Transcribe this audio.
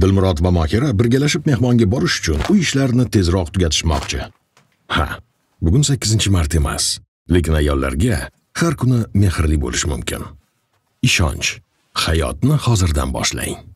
dilmurod va Mohira birgalashib mehmonga borish uchun uy ishlarini tezroq tugatishmoqchi ha bugun 8 mart emas lekin ayollarga har kuni mehrli bo'lish mumkin ishonch hayotni hozirdan boshlang